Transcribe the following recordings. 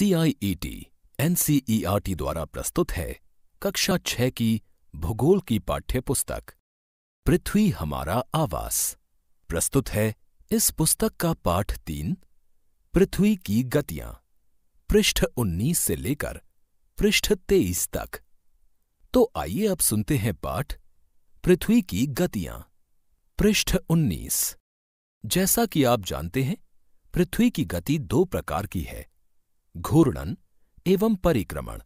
CIET NCERT e e द्वारा प्रस्तुत है कक्षा छह की भूगोल की पाठ्य पुस्तक पृथ्वी हमारा आवास प्रस्तुत है इस पुस्तक का पाठ तीन पृथ्वी की गतियां पृष्ठ उन्नीस से लेकर पृष्ठ तेईस तक तो आइए अब सुनते हैं पाठ पृथ्वी की गतियां पृष्ठ उन्नीस जैसा कि आप जानते हैं पृथ्वी की गति दो प्रकार की है घूर्णन एवं परिक्रमण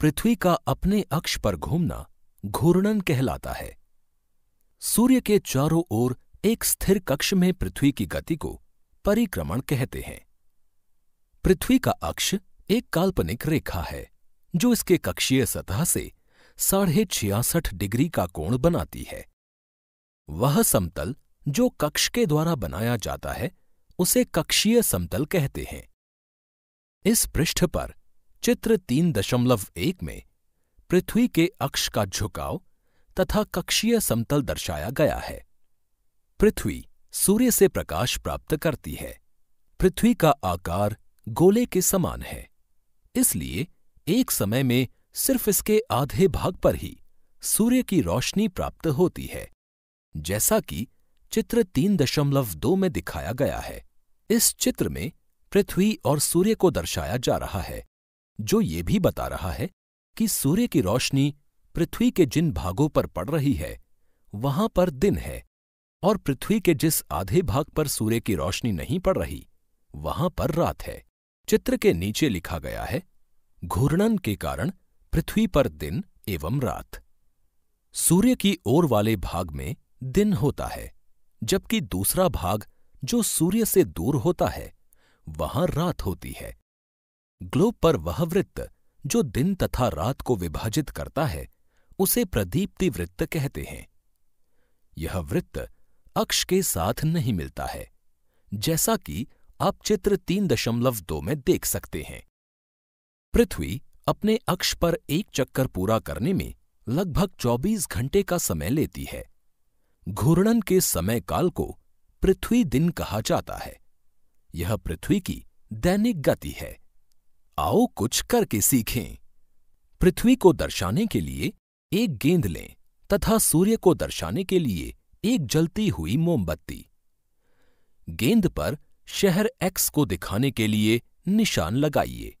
पृथ्वी का अपने अक्ष पर घूमना घूर्णन कहलाता है सूर्य के चारों ओर एक स्थिर कक्ष में पृथ्वी की गति को परिक्रमण कहते हैं पृथ्वी का अक्ष एक काल्पनिक रेखा है जो इसके कक्षीय सतह से साढ़े छियासठ डिग्री का कोण बनाती है वह समतल जो कक्ष के द्वारा बनाया जाता है उसे कक्षीय समतल कहते हैं इस पृष्ठ पर चित्र तीन दशमलव एक में पृथ्वी के अक्ष का झुकाव तथा कक्षीय समतल दर्शाया गया है पृथ्वी सूर्य से प्रकाश प्राप्त करती है पृथ्वी का आकार गोले के समान है इसलिए एक समय में सिर्फ इसके आधे भाग पर ही सूर्य की रोशनी प्राप्त होती है जैसा कि चित्र तीन दशमलव दो में दिखाया गया है इस चित्र में पृथ्वी और सूर्य को दर्शाया जा रहा है जो ये भी बता रहा है कि सूर्य की रोशनी पृथ्वी के जिन भागों पर पड़ रही है वहां पर दिन है और पृथ्वी के जिस आधे भाग पर सूर्य की रोशनी नहीं पड़ रही वहां पर रात है चित्र के नीचे लिखा गया है घूर्णन के कारण पृथ्वी पर दिन एवं रात सूर्य की ओर वाले भाग में दिन होता है जबकि दूसरा भाग जो सूर्य से दूर होता है वहां रात होती है ग्लोब पर वह वृत्त जो दिन तथा रात को विभाजित करता है उसे प्रदीप्ति वृत्त कहते हैं यह वृत्त अक्ष के साथ नहीं मिलता है जैसा कि आप चित्र तीन दशमलव दो में देख सकते हैं पृथ्वी अपने अक्ष पर एक चक्कर पूरा करने में लगभग 24 घंटे का समय लेती है घूर्णन के समय काल को पृथ्वी दिन कहा जाता है यह पृथ्वी की दैनिक गति है आओ कुछ करके सीखें पृथ्वी को दर्शाने के लिए एक गेंद लें तथा सूर्य को दर्शाने के लिए एक जलती हुई मोमबत्ती गेंद पर शहर एक्स को दिखाने के लिए निशान लगाइए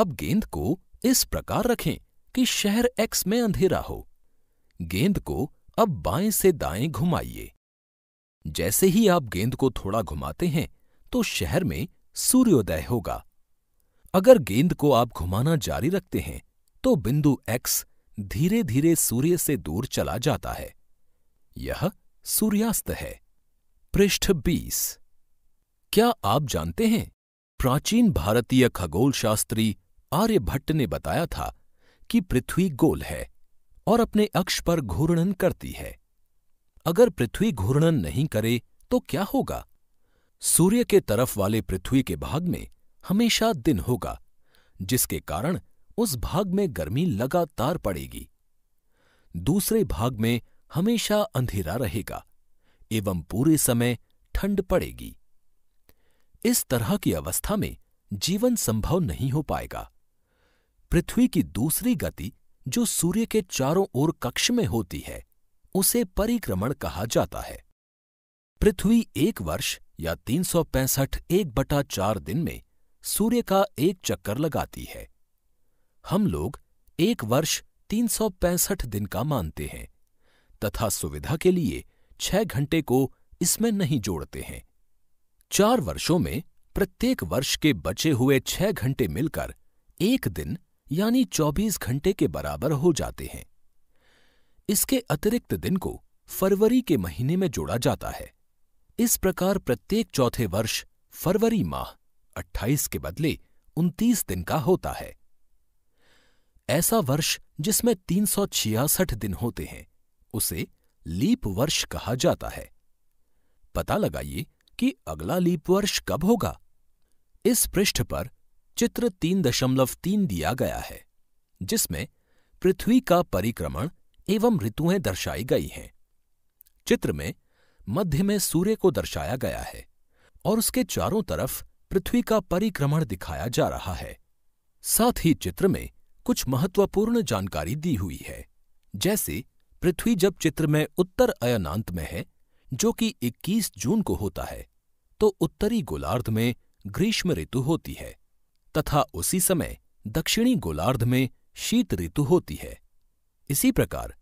अब गेंद को इस प्रकार रखें कि शहर एक्स में अंधेरा हो गेंद को अब बाएं से दाएं घुमाइए जैसे ही आप गेंद को थोड़ा घुमाते हैं तो शहर में सूर्योदय होगा अगर गेंद को आप घुमाना जारी रखते हैं तो बिंदु एक्स धीरे धीरे सूर्य से दूर चला जाता है यह सूर्यास्त है पृष्ठ बीस क्या आप जानते हैं प्राचीन भारतीय खगोलशास्त्री आर्यभट्ट ने बताया था कि पृथ्वी गोल है और अपने अक्ष पर घूर्णन करती है अगर पृथ्वी घूर्णन नहीं करे तो क्या होगा सूर्य के तरफ वाले पृथ्वी के भाग में हमेशा दिन होगा जिसके कारण उस भाग में गर्मी लगातार पड़ेगी दूसरे भाग में हमेशा अंधेरा रहेगा एवं पूरे समय ठंड पड़ेगी इस तरह की अवस्था में जीवन संभव नहीं हो पाएगा पृथ्वी की दूसरी गति जो सूर्य के चारों ओर कक्ष में होती है उसे परिक्रमण कहा जाता है पृथ्वी एक वर्ष या तीन सौ पैंसठ एक बटा चार दिन में सूर्य का एक चक्कर लगाती है हम लोग एक वर्ष तीन सौ पैंसठ दिन का मानते हैं तथा सुविधा के लिए छह घंटे को इसमें नहीं जोड़ते हैं चार वर्षों में प्रत्येक वर्ष के बचे हुए छह घंटे मिलकर एक दिन यानी चौबीस घंटे के बराबर हो जाते हैं इसके अतिरिक्त दिन को फरवरी के महीने में जोड़ा जाता है इस प्रकार प्रत्येक चौथे वर्ष फरवरी माह 28 के बदले 29 दिन का होता है ऐसा वर्ष जिसमें तीन दिन होते हैं उसे लीप वर्ष कहा जाता है पता लगाइए कि अगला लीप वर्ष कब होगा इस पृष्ठ पर चित्र तीन दशमलव तीन दिया गया है जिसमें पृथ्वी का परिक्रमण एवं ऋतुएं दर्शाई गई हैं चित्र में मध्य में सूर्य को दर्शाया गया है और उसके चारों तरफ पृथ्वी का परिक्रमण दिखाया जा रहा है साथ ही चित्र में कुछ महत्वपूर्ण जानकारी दी हुई है जैसे पृथ्वी जब चित्र में उत्तर अयनांत में है जो कि 21 जून को होता है तो उत्तरी गोलार्ध में ग्रीष्म ऋतु होती है तथा उसी समय दक्षिणी गोलार्ध में शीत ऋतु होती है इसी प्रकार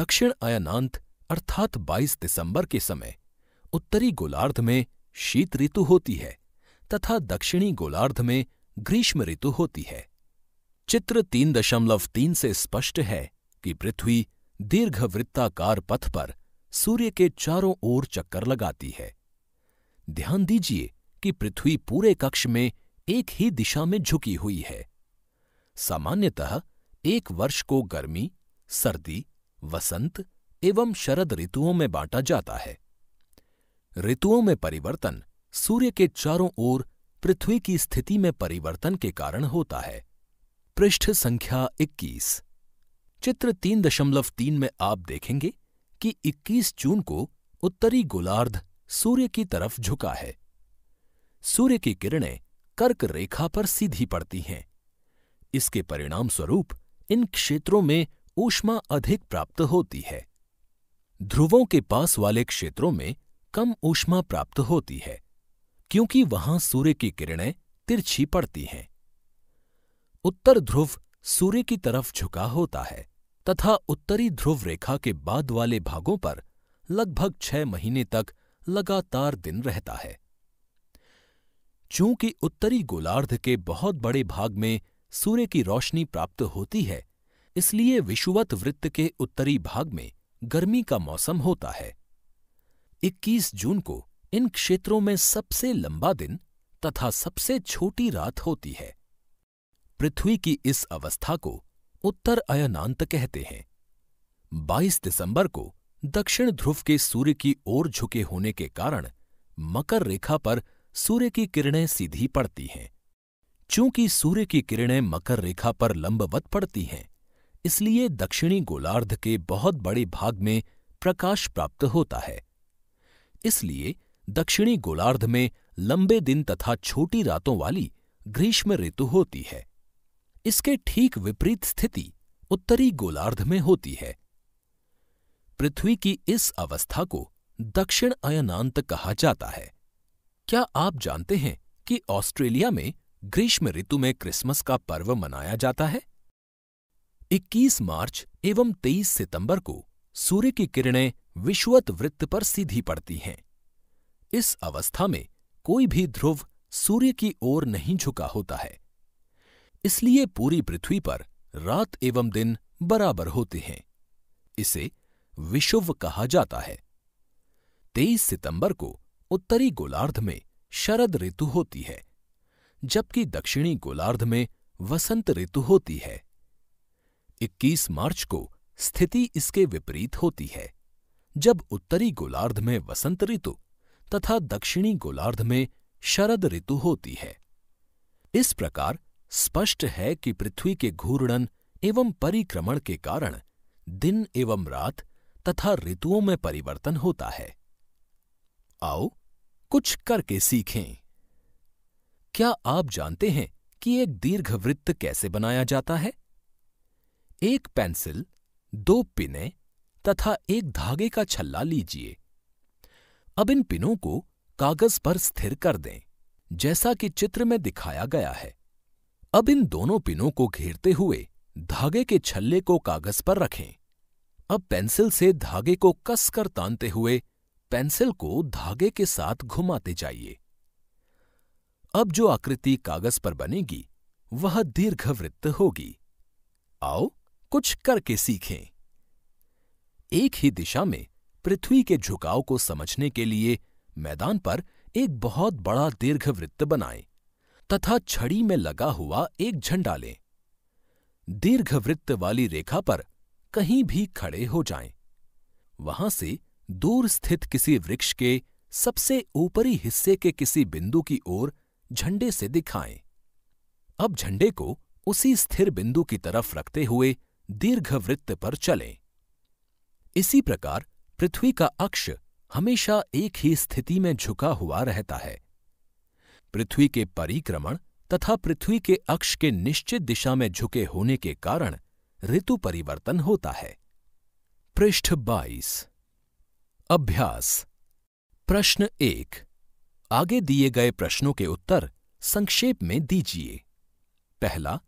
दक्षिण अयनांत अर्थात 22 दिसंबर के समय उत्तरी गोलार्ध में शीत ऋतु होती है तथा दक्षिणी गोलार्ध में ग्रीष्म ऋतु होती है चित्र तीन दशमलव तीन से स्पष्ट है कि पृथ्वी दीर्घ वृत्ताकार पथ पर सूर्य के चारों ओर चक्कर लगाती है ध्यान दीजिए कि पृथ्वी पूरे कक्ष में एक ही दिशा में झुकी हुई है सामान्यतः एक वर्ष को गर्मी सर्दी वसंत एवं शरद ऋतुओं में बांटा जाता है ऋतुओं में परिवर्तन सूर्य के चारों ओर पृथ्वी की स्थिति में परिवर्तन के कारण होता है पृष्ठ संख्या 21 चित्र तीन दशमलव तीन में आप देखेंगे कि 21 जून को उत्तरी गोलार्ध सूर्य की तरफ झुका है सूर्य की किरणें कर्क रेखा पर सीधी पड़ती हैं इसके परिणाम स्वरूप इन क्षेत्रों में ऊष्मा अधिक प्राप्त होती है ध्रुवों के पास वाले क्षेत्रों में कम ऊष्मा प्राप्त होती है क्योंकि वहां सूर्य की किरणें तिरछी पड़ती हैं उत्तर ध्रुव सूर्य की तरफ झुका होता है तथा उत्तरी ध्रुव रेखा के बाद वाले भागों पर लगभग छह महीने तक लगातार दिन रहता है चूंकि उत्तरी गोलार्ध के बहुत बड़े भाग में सूर्य की रोशनी प्राप्त होती है इसलिए विषुवत वृत्त के उत्तरी भाग में गर्मी का मौसम होता है 21 जून को इन क्षेत्रों में सबसे लंबा दिन तथा सबसे छोटी रात होती है पृथ्वी की इस अवस्था को उत्तर अयनांत कहते हैं 22 दिसंबर को दक्षिण ध्रुव के सूर्य की ओर झुके होने के कारण मकर रेखा पर सूर्य की किरणें सीधी पड़ती हैं चूंकि सूर्य की किरणें मकर रेखा पर लंबवत पड़ती हैं इसलिए दक्षिणी गोलार्ध के बहुत बड़े भाग में प्रकाश प्राप्त होता है इसलिए दक्षिणी गोलार्ध में लंबे दिन तथा छोटी रातों वाली ग्रीष्म ऋतु होती है इसके ठीक विपरीत स्थिति उत्तरी गोलार्ध में होती है पृथ्वी की इस अवस्था को दक्षिण अयनांत कहा जाता है क्या आप जानते हैं कि ऑस्ट्रेलिया में ग्रीष्म ऋतु में क्रिसमस का पर्व मनाया जाता है 21 मार्च एवं 23 सितंबर को सूर्य की किरणें विश्वत वृत्त पर सीधी पड़ती हैं इस अवस्था में कोई भी ध्रुव सूर्य की ओर नहीं झुका होता है इसलिए पूरी पृथ्वी पर रात एवं दिन बराबर होते हैं इसे विशुव कहा जाता है 23 सितंबर को उत्तरी गोलार्ध में शरद ऋतु होती है जबकि दक्षिणी गोलार्ध में वसंत ऋतु होती है 21 मार्च को स्थिति इसके विपरीत होती है जब उत्तरी गोलार्ध में वसंत ऋतु तथा दक्षिणी गोलार्ध में शरद ऋतु होती है इस प्रकार स्पष्ट है कि पृथ्वी के घूर्णन एवं परिक्रमण के कारण दिन एवं रात तथा ऋतुओं में परिवर्तन होता है आओ कुछ करके सीखें क्या आप जानते हैं कि एक दीर्घवृत्त कैसे बनाया जाता है एक पेंसिल दो पिने तथा एक धागे का छल्ला लीजिए अब इन पिनों को कागज पर स्थिर कर दें जैसा कि चित्र में दिखाया गया है अब इन दोनों पिनों को घेरते हुए धागे के छल्ले को कागज पर रखें अब पेंसिल से धागे को कसकर तानते हुए पेंसिल को धागे के साथ घुमाते जाइए अब जो आकृति कागज पर बनेगी वह दीर्घवृत्त होगी आओ कुछ करके सीखें एक ही दिशा में पृथ्वी के झुकाव को समझने के लिए मैदान पर एक बहुत बड़ा दीर्घवृत्त बनाएं तथा छड़ी में लगा हुआ एक झंडा लें दीर्घवृत्त वाली रेखा पर कहीं भी खड़े हो जाएं। वहां से दूर स्थित किसी वृक्ष के सबसे ऊपरी हिस्से के किसी बिंदु की ओर झंडे से दिखाएं। अब झंडे को उसी स्थिर बिंदु की तरफ रखते हुए दीर्घवृत्त पर चलें इसी प्रकार पृथ्वी का अक्ष हमेशा एक ही स्थिति में झुका हुआ रहता है पृथ्वी के परिक्रमण तथा पृथ्वी के अक्ष के निश्चित दिशा में झुके होने के कारण ऋतु परिवर्तन होता है पृष्ठ 22 अभ्यास प्रश्न एक आगे दिए गए प्रश्नों के उत्तर संक्षेप में दीजिए पहला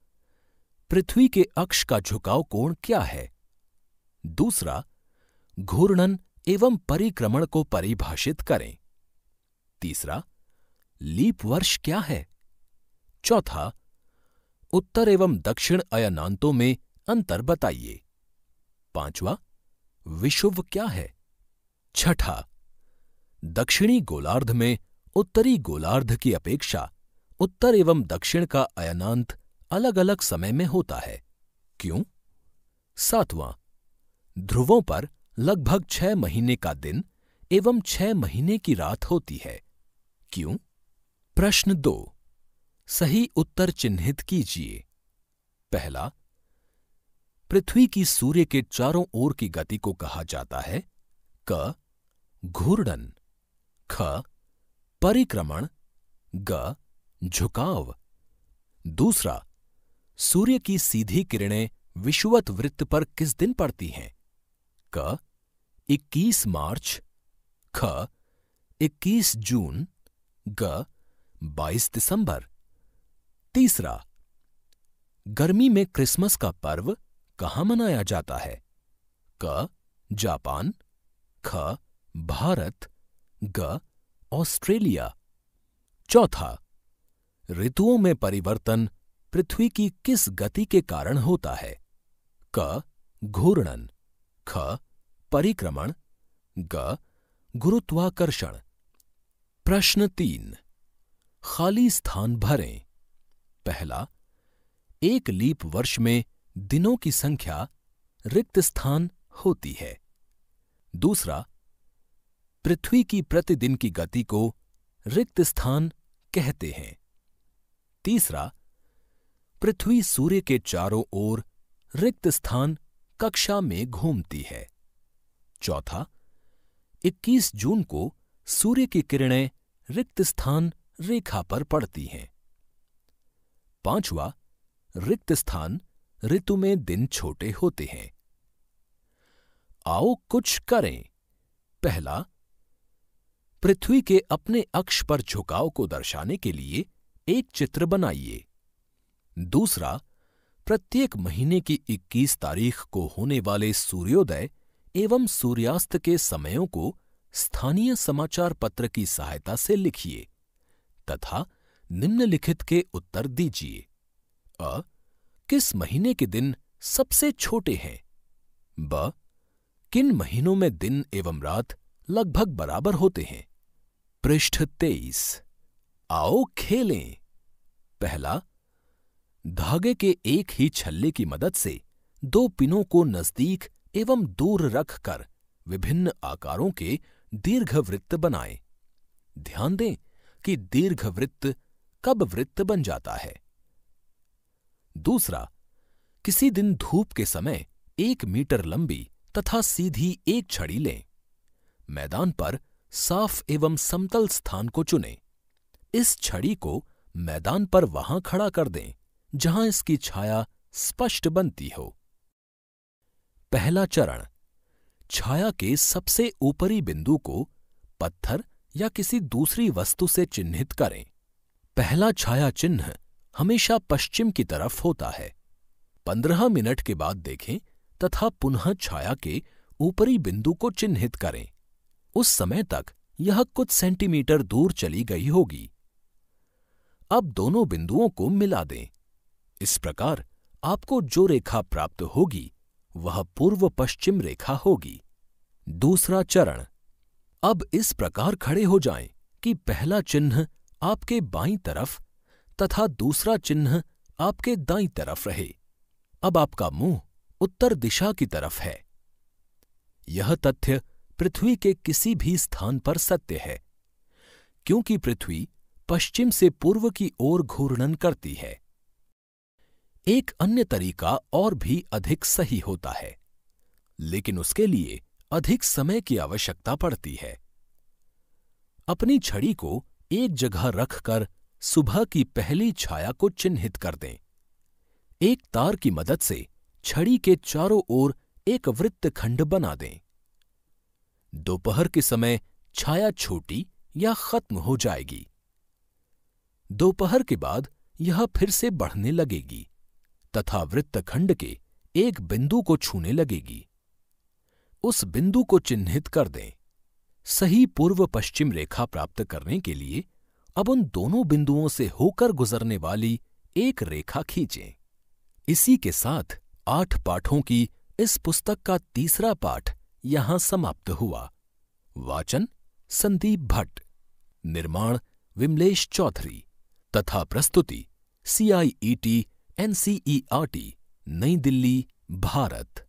पृथ्वी के अक्ष का झुकाव कोण क्या है दूसरा घूर्णन एवं परिक्रमण को परिभाषित करें तीसरा लीप वर्ष क्या है चौथा उत्तर एवं दक्षिण अयनांतों में अंतर बताइए पांचवा विषुव क्या है छठा दक्षिणी गोलार्ध में उत्तरी गोलार्ध की अपेक्षा उत्तर एवं दक्षिण का अयनांत अलग अलग समय में होता है क्यों सातवां ध्रुवों पर लगभग छह महीने का दिन एवं छह महीने की रात होती है क्यों प्रश्न दो सही उत्तर चिन्हित कीजिए पहला पृथ्वी की सूर्य के चारों ओर की गति को कहा जाता है क घूर्णन ख परिक्रमण ग झुकाव दूसरा सूर्य की सीधी किरणें विषुवत वृत्त पर किस दिन पड़ती हैं क इक्कीस मार्च ख इक्कीस जून ग बाईस दिसंबर तीसरा गर्मी में क्रिसमस का पर्व कहाँ मनाया जाता है क जापान ख भारत ग ऑस्ट्रेलिया चौथा ऋतुओं में परिवर्तन पृथ्वी की किस गति के कारण होता है क घूर्णन ख परिक्रमण ग गुरुत्वाकर्षण प्रश्न तीन खाली स्थान भरें पहला एक लीप वर्ष में दिनों की संख्या रिक्त स्थान होती है दूसरा पृथ्वी की प्रतिदिन की गति को रिक्त स्थान कहते हैं तीसरा पृथ्वी सूर्य के चारों ओर रिक्त स्थान कक्षा में घूमती है चौथा 21 जून को सूर्य की किरणें रिक्त स्थान रेखा पर पड़ती हैं पांचवा रिक्त स्थान ऋतु में दिन छोटे होते हैं आओ कुछ करें पहला पृथ्वी के अपने अक्ष पर झुकाव को दर्शाने के लिए एक चित्र बनाइए दूसरा प्रत्येक महीने की 21 तारीख को होने वाले सूर्योदय एवं सूर्यास्त के समयों को स्थानीय समाचार पत्र की सहायता से लिखिए तथा निम्नलिखित के उत्तर दीजिए अ किस महीने के दिन सबसे छोटे हैं ब किन महीनों में दिन एवं रात लगभग बराबर होते हैं पृष्ठ तेईस आओ खेलें पहला धागे के एक ही छल्ले की मदद से दो पिनों को नजदीक एवं दूर रखकर विभिन्न आकारों के दीर्घवृत्त बनाएं। ध्यान दें कि दीर्घवृत्त कब वृत्त बन जाता है दूसरा किसी दिन धूप के समय एक मीटर लंबी तथा सीधी एक छड़ी लें मैदान पर साफ एवं समतल स्थान को चुनें इस छड़ी को मैदान पर वहां खड़ा कर दें जहां इसकी छाया स्पष्ट बनती हो पहला चरण छाया के सबसे ऊपरी बिंदु को पत्थर या किसी दूसरी वस्तु से चिन्हित करें पहला छाया चिन्ह हमेशा पश्चिम की तरफ होता है पंद्रह मिनट के बाद देखें तथा पुनः छाया के ऊपरी बिंदु को चिन्हित करें उस समय तक यह कुछ सेंटीमीटर दूर चली गई होगी अब दोनों बिंदुओं को मिला दें इस प्रकार आपको जो रेखा प्राप्त होगी वह पूर्व पश्चिम रेखा होगी दूसरा चरण अब इस प्रकार खड़े हो जाएं कि पहला चिन्ह आपके बाईं तरफ तथा दूसरा चिन्ह आपके दाईं तरफ रहे अब आपका मुंह उत्तर दिशा की तरफ है यह तथ्य पृथ्वी के किसी भी स्थान पर सत्य है क्योंकि पृथ्वी पश्चिम से पूर्व की ओर घूर्णन करती है एक अन्य तरीका और भी अधिक सही होता है लेकिन उसके लिए अधिक समय की आवश्यकता पड़ती है अपनी छड़ी को एक जगह रखकर सुबह की पहली छाया को चिन्हित कर दें एक तार की मदद से छड़ी के चारों ओर एक वृत्त खंड बना दें दोपहर के समय छाया छोटी या खत्म हो जाएगी दोपहर के बाद यह फिर से बढ़ने लगेगी तथा वृत्तखंड के एक बिंदु को छूने लगेगी उस बिंदु को चिन्हित कर दें सही पूर्व पश्चिम रेखा प्राप्त करने के लिए अब उन दोनों बिंदुओं से होकर गुजरने वाली एक रेखा खींचें इसी के साथ आठ पाठों की इस पुस्तक का तीसरा पाठ यहां समाप्त हुआ वाचन संदीप भट्ट निर्माण विमलेश चौधरी तथा प्रस्तुति CIET N C E R T New Delhi Bharat